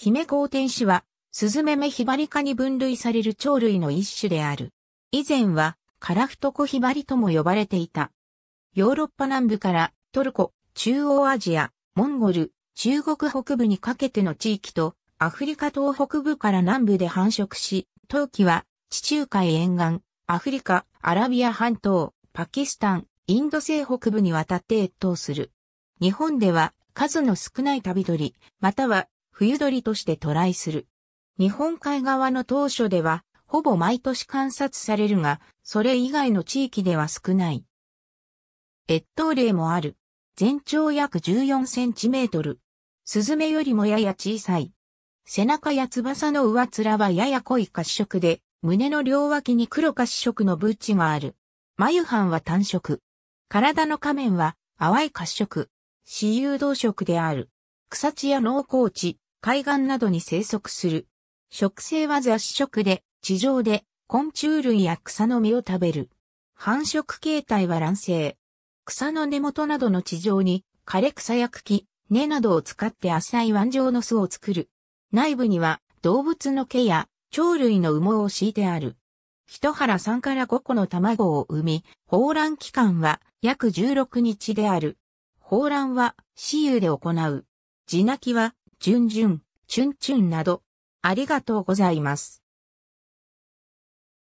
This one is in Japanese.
姫テ天使は、スズメメヒバリ科に分類される鳥類の一種である。以前は、カラフトコヒバリとも呼ばれていた。ヨーロッパ南部からトルコ、中央アジア、モンゴル、中国北部にかけての地域と、アフリカ東北部から南部で繁殖し、冬季は地中海沿岸、アフリカ、アラビア半島、パキスタン、インド西北部にわたって越冬する。日本では数の少ない旅鳥、または冬鳥として渡来する。日本海側の当初では、ほぼ毎年観察されるが、それ以外の地域では少ない。越冬例もある。全長約14センチメートル。スズメよりもやや小さい。背中や翼の上面はやや濃い褐色で、胸の両脇に黒褐色のブーチがある。眉藩は単色。体の仮面は淡い褐色。私有動色である。草地や農耕地、海岸などに生息する。植生は雑食で、地上で昆虫類や草の実を食べる。繁殖形態は卵生。草の根元などの地上に枯れ草や茎、根などを使って浅い腕状の巣を作る。内部には動物の毛や鳥類の羽毛を敷いてある。一腹3から5個の卵を産み、放卵期間は約16日である。放卵は私有で行う。地鳴きはじゅんじゅん、チュンチュンなど、ありがとうございます。